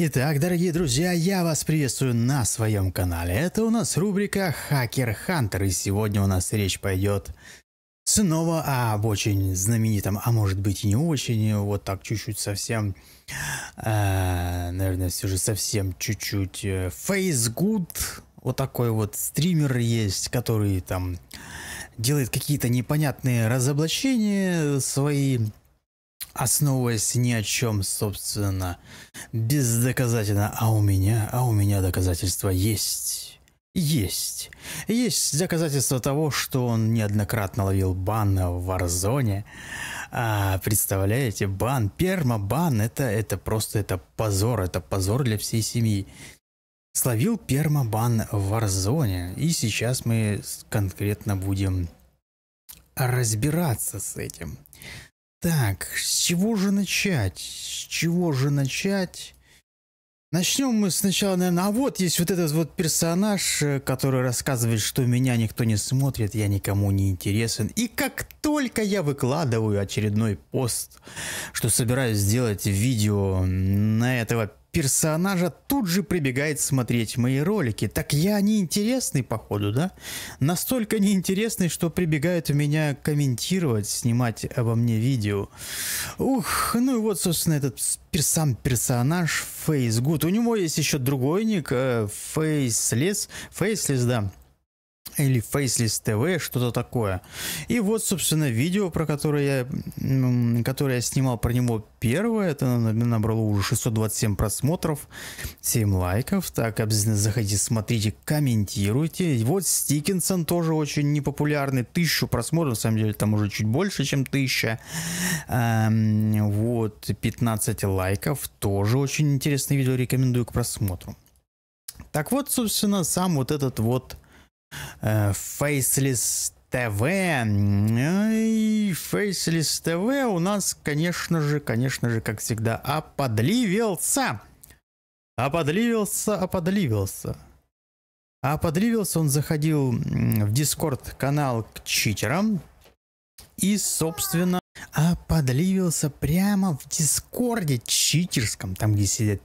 Итак, дорогие друзья, я вас приветствую на своем канале. Это у нас рубрика «Хакер Хантер», и сегодня у нас речь пойдет снова об очень знаменитом, а может быть и не очень, вот так чуть-чуть совсем, э, наверное, все же совсем чуть-чуть, э, Фейсгуд, вот такой вот стример есть, который там делает какие-то непонятные разоблачения свои, основываясь ни о чем, собственно, бездоказательно. А у меня, а у меня доказательства есть. Есть. Есть доказательства того, что он неоднократно ловил бан в Варзоне. А, представляете, бан, перма-бан, это, это просто, это позор, это позор для всей семьи. Словил перма-бан в Варзоне, и сейчас мы конкретно будем разбираться с этим. Так, с чего же начать? С чего же начать? Начнем мы сначала, наверное, а вот есть вот этот вот персонаж, э, который рассказывает, что меня никто не смотрит, я никому не интересен. И как только я выкладываю очередной пост, что собираюсь сделать видео на этого персонажа тут же прибегает смотреть мои ролики. Так я неинтересный, походу, да? Настолько неинтересный, что прибегают у меня комментировать, снимать обо мне видео. Ух, ну и вот, собственно, этот сам персонаж Фейс У него есть еще другой ник, э, Фейслес. Фейслес, да или Faceless TV, что-то такое. И вот, собственно, видео, про которое я, которое я снимал про него первое, это набрало уже 627 просмотров, 7 лайков. Так, обязательно заходите, смотрите, комментируйте. И вот Стикинсон тоже очень непопулярный, тысячу просмотров, на самом деле там уже чуть больше, чем тысяча. Эм, вот, 15 лайков, тоже очень интересное видео, рекомендую к просмотру. Так вот, собственно, сам вот этот вот Э, Faceless TV И Faceless TV у нас, конечно же, конечно же, как всегда, оподливился. Оподливился, оподливился. А подливился он заходил в дискорд канал к читерам. И, собственно, а подливился прямо в дискорде читерском, там где сидят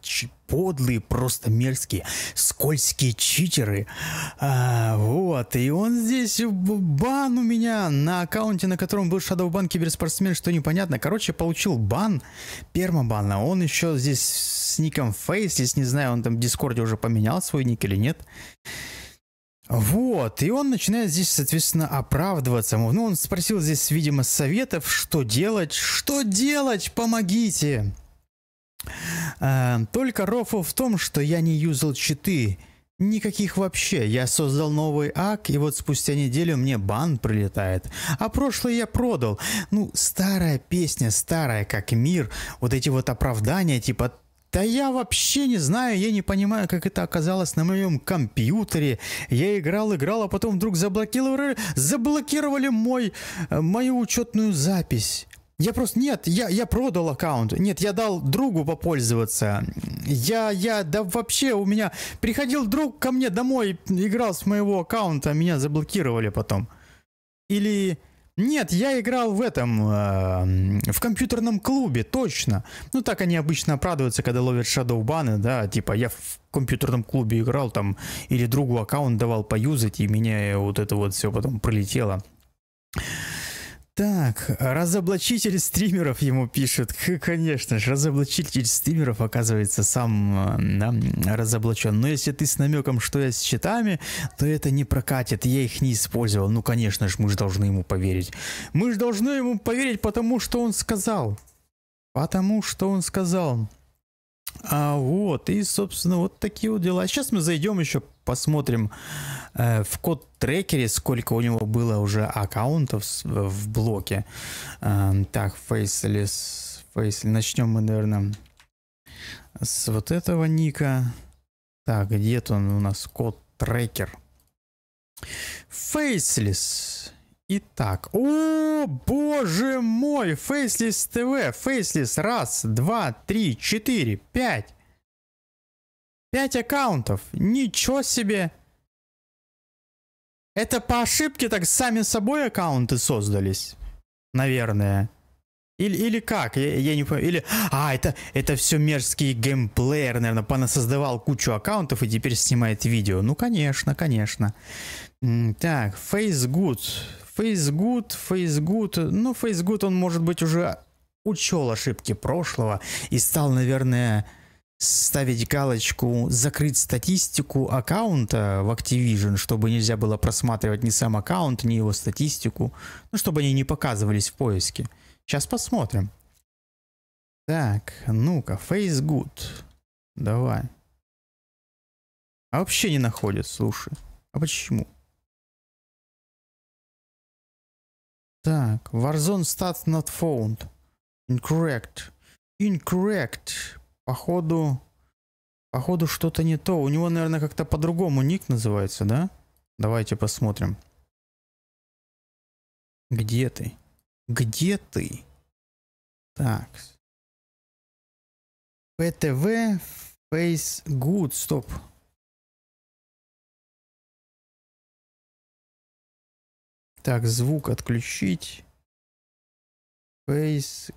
подлые, просто мерзкие, скользкие читеры. А, вот, и он здесь бан у меня на аккаунте, на котором был Shadowban киберспортсмен, что непонятно. Короче, получил бан, пермобан а он еще здесь с ником Face, если не знаю, он там в Дискорде уже поменял свой ник или нет. Вот, и он начинает здесь, соответственно, оправдываться. Ну, он спросил здесь, видимо, советов, что делать, что делать, помогите. А, только рофл в том, что я не юзал читы. Никаких вообще. Я создал новый ак, и вот спустя неделю мне бан прилетает. А прошлое я продал. Ну, старая песня, старая как мир. Вот эти вот оправдания, типа да я вообще не знаю, я не понимаю, как это оказалось на моем компьютере. Я играл, играл, а потом вдруг заблокировали, заблокировали мой, э, мою учетную запись. Я просто... Нет, я, я продал аккаунт. Нет, я дал другу попользоваться. Я, я, да вообще у меня... Приходил друг ко мне домой, играл с моего аккаунта, меня заблокировали потом. Или... Нет, я играл в этом, э, в компьютерном клубе, точно. Ну, так они обычно оправдываются, когда ловят шадоубаны, да, типа я в компьютерном клубе играл там, или другу аккаунт давал поюзать, и меня вот это вот все потом пролетело. Так, разоблачитель стримеров ему пишут. Конечно же, разоблачитель стримеров оказывается сам э, да, разоблачен. Но если ты с намеком, что я с читами, то это не прокатит, я их не использовал. Ну, конечно же, мы же должны ему поверить. Мы же должны ему поверить, потому что он сказал. Потому что он сказал. А вот, и, собственно, вот такие вот дела. Сейчас а мы зайдем еще посмотрим э, в код трекере, сколько у него было уже аккаунтов с, в блоке. Э, так, Faceless, Faceless. Начнем мы, наверное, с вот этого ника. Так, где-то он у нас код трекер. Faceless. Итак, о боже мой, Faceless TV, Faceless, раз, два, три, четыре, пять, Пять аккаунтов. Ничего себе. Это по ошибке так сами собой аккаунты создались. Наверное. Или, или как? Я, я не понимаю. Или... А, это, это все мерзкий геймплеер, наверное, понасоздавал кучу аккаунтов и теперь снимает видео. Ну, конечно, конечно. Так, FaceGood. FaceGood, FaceGood. Ну, FaceGood, он, может быть, уже учел ошибки прошлого и стал, наверное, ставить галочку «Закрыть статистику аккаунта в Activision», чтобы нельзя было просматривать ни сам аккаунт, ни его статистику, ну, чтобы они не показывались в поиске. Сейчас посмотрим. Так, ну-ка, Facebook. Давай. А вообще не находит, слушай. А почему? Так, Warzone stats not found. Incorrect. Incorrect. Походу... Походу что-то не то. У него, наверное, как-то по-другому ник называется, да? Давайте посмотрим. Где ты? Где ты? Так. ПТВ Face Good. Стоп. Так, звук отключить. Face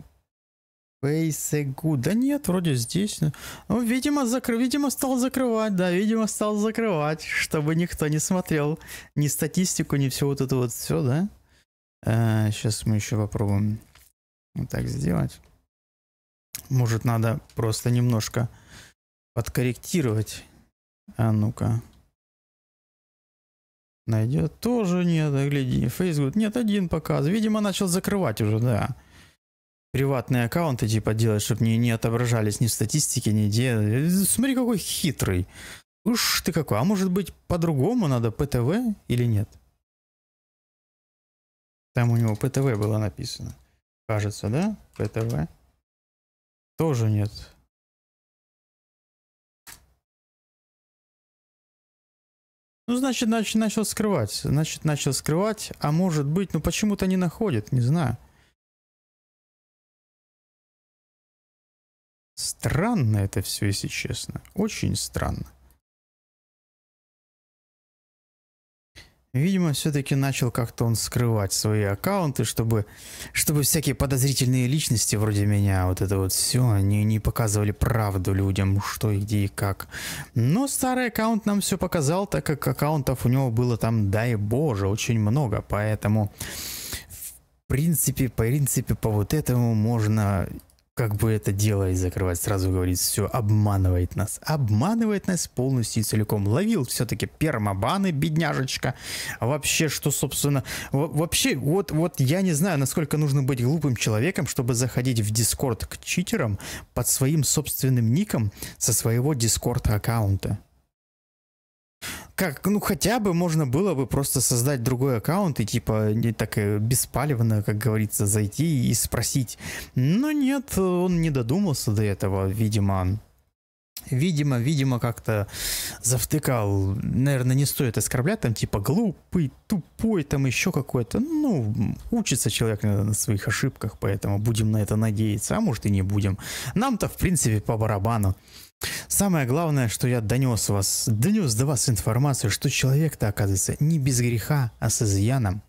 Пейсегу. Да нет, вроде здесь. Ну, видимо, закры... видимо, стал закрывать, да, видимо, стал закрывать, чтобы никто не смотрел ни статистику, ни все вот это вот все, да? А, э, сейчас мы еще попробуем вот так сделать. Может, надо просто немножко подкорректировать. А ну-ка. Найдет тоже нет, гляди. Фейсгуд. Нет, один показ. Видимо, начал закрывать уже, да приватные аккаунты типа делать, чтобы не, не отображались ни в статистике, где. Смотри, какой хитрый. Уж ты какой. А может быть, по-другому надо ПТВ или нет? Там у него ПТВ было написано. Кажется, да? ПТВ. Тоже нет. Ну, значит, начал скрывать. Значит, начал скрывать. А может быть, ну почему-то не находит, не знаю. странно это все, если честно. Очень странно. Видимо, все-таки начал как-то он скрывать свои аккаунты, чтобы, чтобы всякие подозрительные личности вроде меня, вот это вот все, они не показывали правду людям, что и где и как. Но старый аккаунт нам все показал, так как аккаунтов у него было там, дай боже, очень много, поэтому... В принципе, по принципе, по вот этому можно как бы это дело и закрывать, сразу говорит, все обманывает нас. Обманывает нас полностью и целиком. Ловил все-таки пермабаны, бедняжечка. вообще, что, собственно... Вообще, вот, вот я не знаю, насколько нужно быть глупым человеком, чтобы заходить в Дискорд к читерам под своим собственным ником со своего Дискорд аккаунта как, ну хотя бы можно было бы просто создать другой аккаунт и типа не так э, беспалевно, как говорится, зайти и спросить. Но нет, он не додумался до этого, видимо. Видимо, видимо, как-то завтыкал. Наверное, не стоит оскорблять, там типа глупый, тупой, там еще какой-то. Ну, учится человек наверное, на своих ошибках, поэтому будем на это надеяться, а может и не будем. Нам-то, в принципе, по барабану. Самое главное, что я донес вас, донес до вас информацию, что человек-то, оказывается, не без греха, а с изъяном.